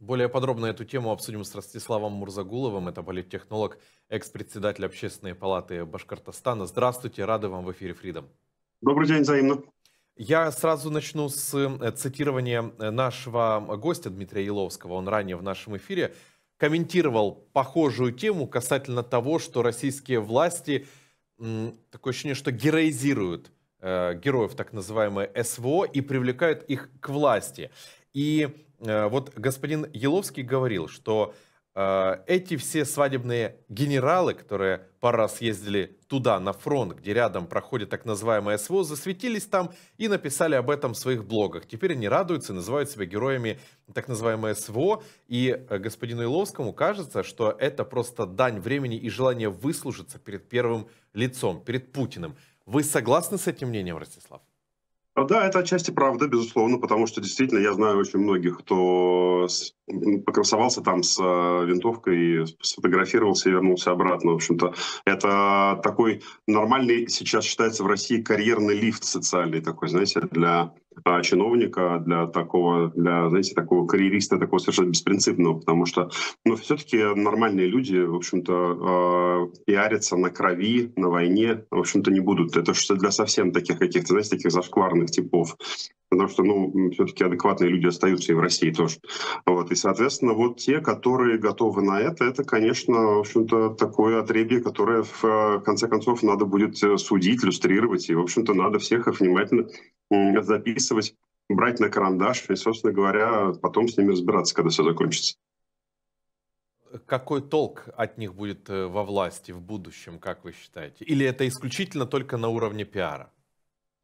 Более подробно эту тему обсудим с Ростиславом Мурзагуловым. Это политтехнолог, экс-председатель Общественной палаты Башкортостана. Здравствуйте, рады вам в эфире Freedom. Добрый день, взаимно. Я сразу начну с э, цитирования э, нашего гостя Дмитрия Еловского. Он ранее в нашем эфире комментировал похожую тему касательно того, что российские власти, такое ощущение, что героизируют э, героев так называемой СВО и привлекают их к власти. И э, вот господин Еловский говорил, что э, эти все свадебные генералы, которые пару раз ездили туда, на фронт, где рядом проходит так называемое СВО, засветились там и написали об этом в своих блогах. Теперь они радуются и называют себя героями так называемое СВО. И э, господину Иловскому кажется, что это просто дань времени и желание выслужиться перед первым лицом, перед Путиным. Вы согласны с этим мнением, Ростислав? Да, это отчасти правда, безусловно, потому что действительно я знаю очень многих, кто с, покрасовался там с э, винтовкой, сфотографировался и вернулся обратно. В общем-то, это такой нормальный сейчас считается в России карьерный лифт социальный такой, знаете, для а, чиновника, для такого, для, знаете, такого карьериста, такого совершенно беспринципного, потому что, ну, все-таки нормальные люди, в общем-то, э, пиарятся на крови, на войне, в общем-то, не будут. Это что для совсем таких каких-то, знаете, таких зашкварных типов потому что, ну, все-таки адекватные люди остаются и в России тоже. Вот, и, соответственно, вот те, которые готовы на это, это, конечно, в общем-то, такое отребье, которое, в э, конце концов, надо будет э, судить, иллюстрировать, и, в общем-то, надо всех их внимательно записывать, брать на карандаш, и, собственно говоря, потом с ними разбираться, когда все закончится. Какой толк от них будет э, во власти в будущем, как вы считаете? Или это исключительно только на уровне пиара?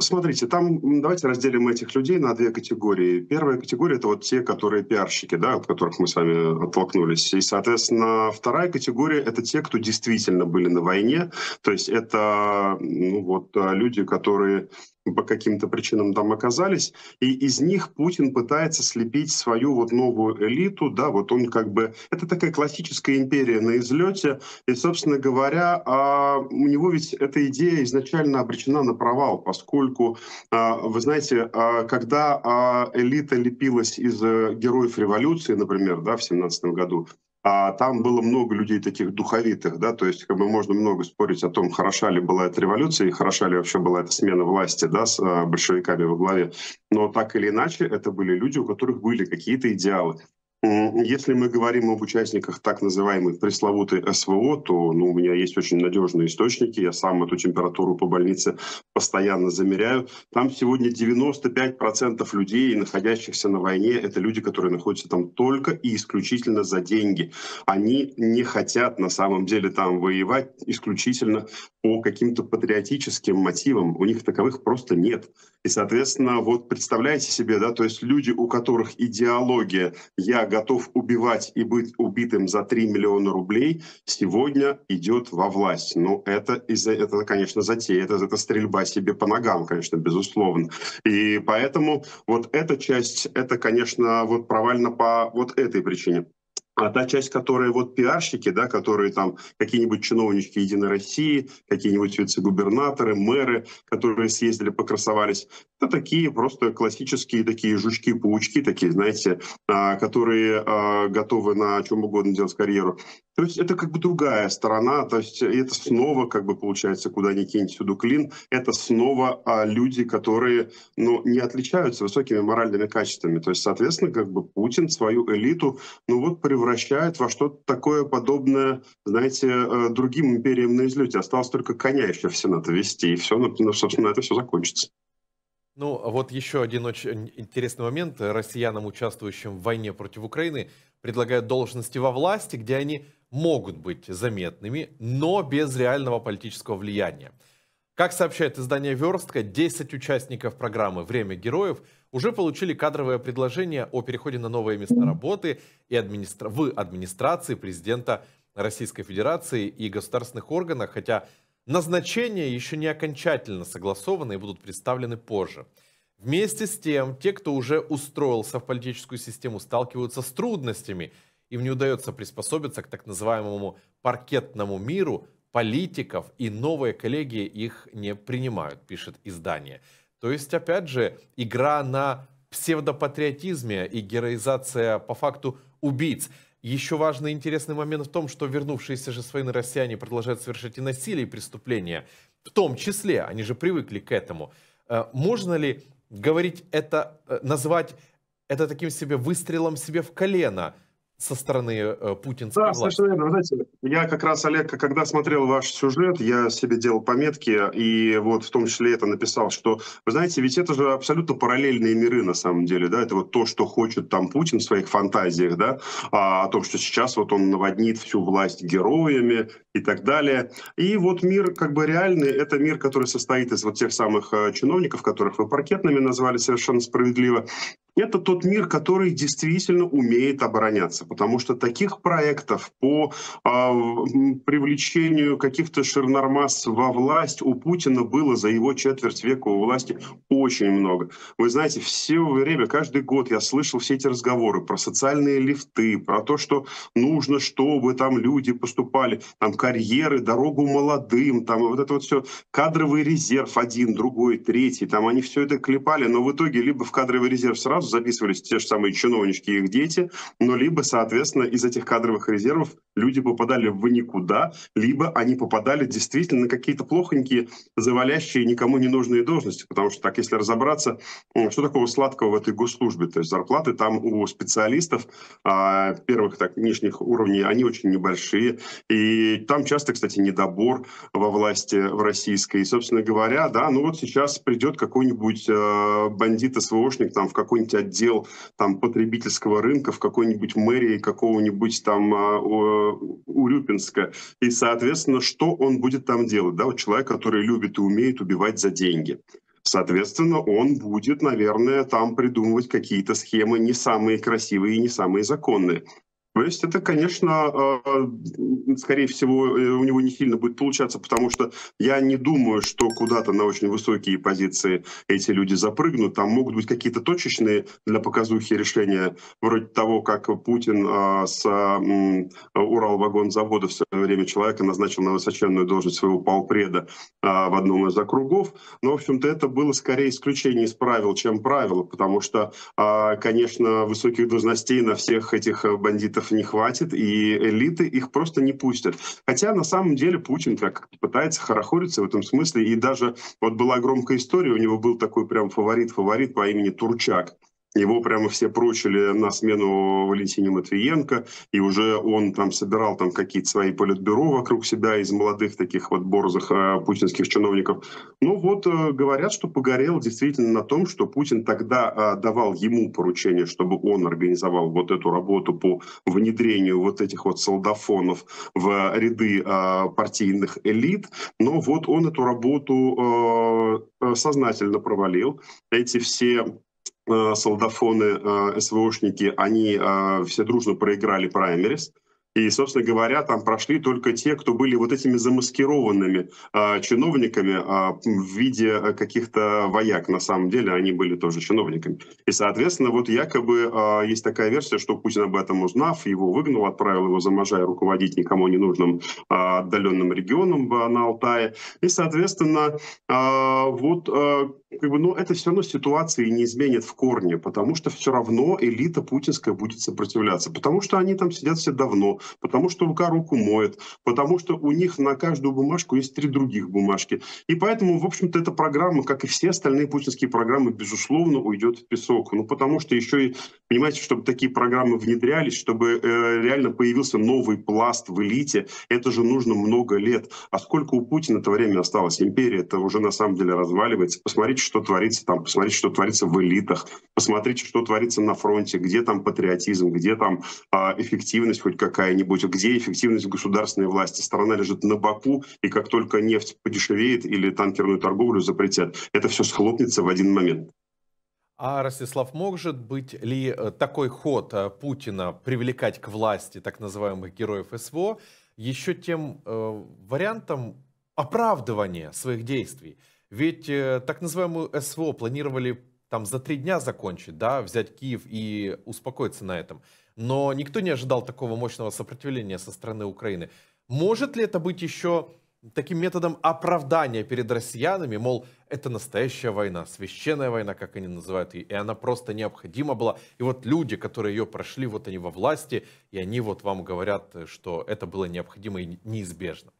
Смотрите, там давайте разделим этих людей на две категории. Первая категория это вот те, которые пиарщики, да, от которых мы с вами оттолкнулись. И, соответственно, вторая категория это те, кто действительно были на войне. То есть это ну, вот люди, которые по каким-то причинам там оказались, и из них Путин пытается слепить свою вот новую элиту, да, вот он как бы, это такая классическая империя на излете, и, собственно говоря, а, у него ведь эта идея изначально обречена на провал, поскольку, а, вы знаете, а, когда элита лепилась из э, героев революции, например, да, в 17 году, а там было много людей таких духовитых, да, то есть как бы можно много спорить о том, хороша ли была эта революция и хороша ли вообще была эта смена власти, да, с а, большевиками во главе, но так или иначе это были люди, у которых были какие-то идеалы. Если мы говорим об участниках так называемой пресловутой СВО, то ну, у меня есть очень надежные источники. Я сам эту температуру по больнице постоянно замеряю. Там сегодня 95% людей, находящихся на войне, это люди, которые находятся там только и исключительно за деньги. Они не хотят на самом деле там воевать исключительно по каким-то патриотическим мотивам. У них таковых просто нет. И, соответственно, вот представляете себе, да, то есть люди, у которых идеология «я готов убивать и быть убитым за 3 миллиона рублей, сегодня идет во власть. Ну, это, это конечно, затея, это, это стрельба себе по ногам, конечно, безусловно. И поэтому вот эта часть, это, конечно, вот провально по вот этой причине. А та часть, которая вот пиарщики, да, которые там какие-нибудь чиновнички Единой России, какие-нибудь вице-губернаторы, мэры, которые съездили, покрасовались, это такие просто классические такие жучки-паучки, такие, знаете, а, которые а, готовы на чем угодно делать карьеру. То есть это как бы другая сторона, то есть это снова как бы получается, куда ни кинь, всюду клин, это снова а, люди, которые ну, не отличаются высокими моральными качествами. То есть, соответственно, как бы Путин свою элиту ну вот превращает во что-то такое подобное, знаете, э, другим империям на излете. Осталось только коня еще в Сенат вести, и все, ну, ну, собственно, это все закончится. Ну, а вот еще один очень интересный момент. Россиянам, участвующим в войне против Украины, предлагают должности во власти, где они могут быть заметными, но без реального политического влияния. Как сообщает издание «Верстка», 10 участников программы «Время героев» уже получили кадровое предложение о переходе на новые места работы и администра... в администрации президента Российской Федерации и государственных органах, хотя Назначения еще не окончательно согласованы и будут представлены позже. Вместе с тем, те, кто уже устроился в политическую систему, сталкиваются с трудностями. Им не удается приспособиться к так называемому паркетному миру политиков, и новые коллегии их не принимают, пишет издание. То есть, опять же, игра на псевдопатриотизме и героизация по факту убийц. Еще важный и интересный момент в том, что вернувшиеся же с войны россияне продолжают совершать и насилие, и преступления. В том числе, они же привыкли к этому. Э, можно ли говорить это, э, назвать это таким себе выстрелом себе в колено – со стороны э, путинской да, власти. совершенно верно. Знаете, я как раз, Олег, когда смотрел ваш сюжет, я себе делал пометки, и вот в том числе это написал, что, вы знаете, ведь это же абсолютно параллельные миры на самом деле, да, это вот то, что хочет там Путин в своих фантазиях, да, а, о том, что сейчас вот он наводнит всю власть героями и так далее. И вот мир как бы реальный, это мир, который состоит из вот тех самых э, чиновников, которых вы паркетными назвали совершенно справедливо, это тот мир, который действительно умеет обороняться, потому что таких проектов по а, привлечению каких-то ширнормас во власть у Путина было за его четверть века у власти очень много. Вы знаете, все время, каждый год я слышал все эти разговоры про социальные лифты, про то, что нужно, чтобы там люди поступали, там карьеры, дорогу молодым, там вот это вот все, кадровый резерв один, другой, третий, там они все это клепали, но в итоге либо в кадровый резерв сразу тоже записывались те же самые чиновнички и их дети, но либо, соответственно, из этих кадровых резервов люди попадали в никуда, либо они попадали действительно на какие-то плохонькие, завалящие, никому не нужные должности. Потому что так, если разобраться, что такого сладкого в этой госслужбе, то есть зарплаты там у специалистов а, первых так нижних уровней, они очень небольшие. И там часто, кстати, недобор во власти в российской. И, собственно говоря, да, ну вот сейчас придет какой-нибудь э, бандит-СВОшник там в какой-нибудь отдел там, потребительского рынка в какой-нибудь мэрии какого-нибудь там а, Урюпинска. И, соответственно, что он будет там делать? Да, вот человек, который любит и умеет убивать за деньги. Соответственно, он будет, наверное, там придумывать какие-то схемы не самые красивые и не самые законные. То есть это, конечно, э, скорее всего, э, у него не сильно будет получаться, потому что я не думаю, что куда-то на очень высокие позиции эти люди запрыгнут. Там могут быть какие-то точечные для показухи решения, вроде того, как Путин э, с урал вагон в свое время человека назначил на высоченную должность своего полпреда в одном из округов. Но, в общем-то, это было скорее исключение из правил, чем правило, потому что, конечно, высоких должностей на всех этих бандитов кадров не хватит, и элиты их просто не пустят. Хотя на самом деле Путин как пытается хорохориться в этом смысле, и даже вот была громкая история, у него был такой прям фаворит-фаворит по имени Турчак, его прямо все прочили на смену Валентине Матвиенко, и уже он там собирал там какие-то свои политбюро вокруг себя из молодых таких вот борзых э, путинских чиновников. Ну вот э, говорят, что погорел действительно на том, что Путин тогда э, давал ему поручение, чтобы он организовал вот эту работу по внедрению вот этих вот солдафонов в ряды э, партийных элит. Но вот он эту работу э, э сознательно провалил. Эти все Э, солдафоны, э, СВОшники, они э, все дружно проиграли праймерис. И, собственно говоря, там прошли только те, кто были вот этими замаскированными чиновниками в виде каких-то вояк. На самом деле они были тоже чиновниками. И, соответственно, вот якобы есть такая версия, что Путин об этом узнав, его выгнал, отправил его за Можай руководить никому не нужным отдаленным регионом на Алтае. И, соответственно, вот как бы, но ну, это все равно ситуации не изменит в корне, потому что все равно элита путинская будет сопротивляться, потому что они там сидят все давно, потому что рука руку моет, потому что у них на каждую бумажку есть три других бумажки. И поэтому, в общем-то, эта программа, как и все остальные путинские программы, безусловно, уйдет в песок. Ну, потому что еще и, понимаете, чтобы такие программы внедрялись, чтобы э, реально появился новый пласт в элите, это же нужно много лет. А сколько у Путина это время осталось? Империя это уже на самом деле разваливается. Посмотрите, посмотрите, что творится там, посмотрите, что творится в элитах, посмотрите, что творится на фронте, где там патриотизм, где там э, эффективность хоть какая-нибудь, где эффективность государственной власти. Страна лежит на боку, и как только нефть подешевеет или танкерную торговлю запретят, это все схлопнется в один момент. А, Ростислав, может быть ли э, такой ход э, Путина привлекать к власти так называемых героев СВО еще тем э, вариантом оправдывания своих действий? Ведь э, так называемую СВО планировали там за три дня закончить, да, взять Киев и успокоиться на этом. Но никто не ожидал такого мощного сопротивления со стороны Украины. Может ли это быть еще таким методом оправдания перед россиянами, мол, это настоящая война, священная война, как они называют ее, и она просто необходима была. И вот люди, которые ее прошли, вот они во власти, и они вот вам говорят, что это было необходимо и неизбежно.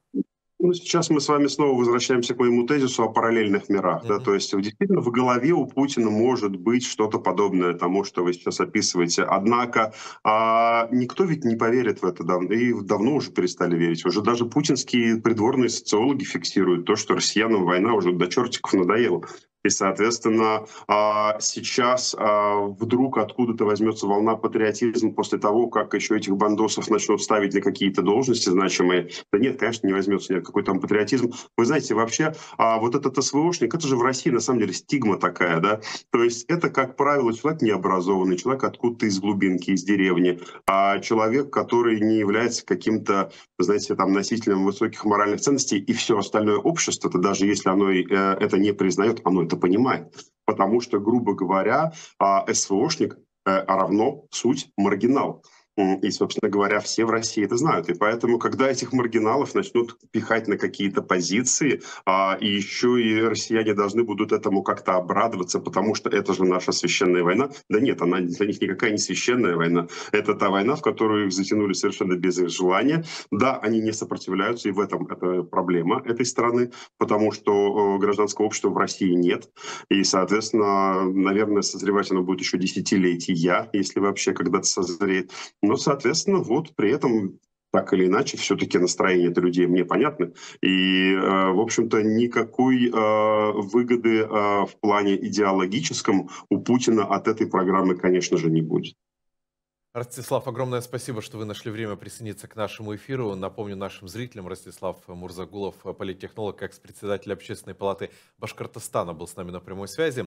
Ну, сейчас мы с вами снова возвращаемся к моему тезису о параллельных мирах. mm Да, то есть, действительно, в голове у Путина может быть что-то подобное тому, что вы сейчас описываете. Однако а, никто ведь не поверит в это давно, и давно уже перестали верить. Уже даже путинские придворные социологи фиксируют то, что россиянам война уже до чертиков надоела. И, соответственно, а, сейчас а, вдруг откуда-то возьмется волна патриотизма после того, как еще этих бандосов начнут ставить на какие-то должности значимые. Да нет, конечно, не возьмется, нет, какой там патриотизм. Вы знаете, вообще а, вот этот СВОшник, это же в России на самом деле стигма такая, да? То есть это, как правило, человек необразованный, человек откуда-то из глубинки, из деревни, а человек, который не является каким-то, знаете, там, носителем высоких моральных ценностей, и все остальное общество, это даже если оно э, это не признает, оно это это понимает. Потому что, грубо говоря, а, СВОшник э, а равно суть маргинал. И, собственно говоря, все в России это знают. И поэтому, когда этих маргиналов начнут пихать на какие-то позиции, а, и еще и россияне должны будут этому как-то обрадоваться, потому что это же наша священная война. Да нет, она для них никакая не священная война. Это та война, в которую их затянули совершенно без их желания. Да, они не сопротивляются, и в этом это проблема этой страны, потому что гражданского общества в России нет. И, соответственно, наверное, созревать оно будет еще десятилетия, если вообще когда-то созреет. Ну, соответственно, вот при этом так или иначе, все-таки настроение это людей мне понятно. И, э, в общем-то, никакой э, выгоды э, в плане идеологическом у Путина от этой программы, конечно же, не будет. Ростислав, огромное спасибо, что вы нашли время присоединиться к нашему эфиру. Напомню нашим зрителям, Ростислав Мурзагулов, политтехнолог, экс-председатель Общественной палаты Башкортостана, был с нами на прямой связи.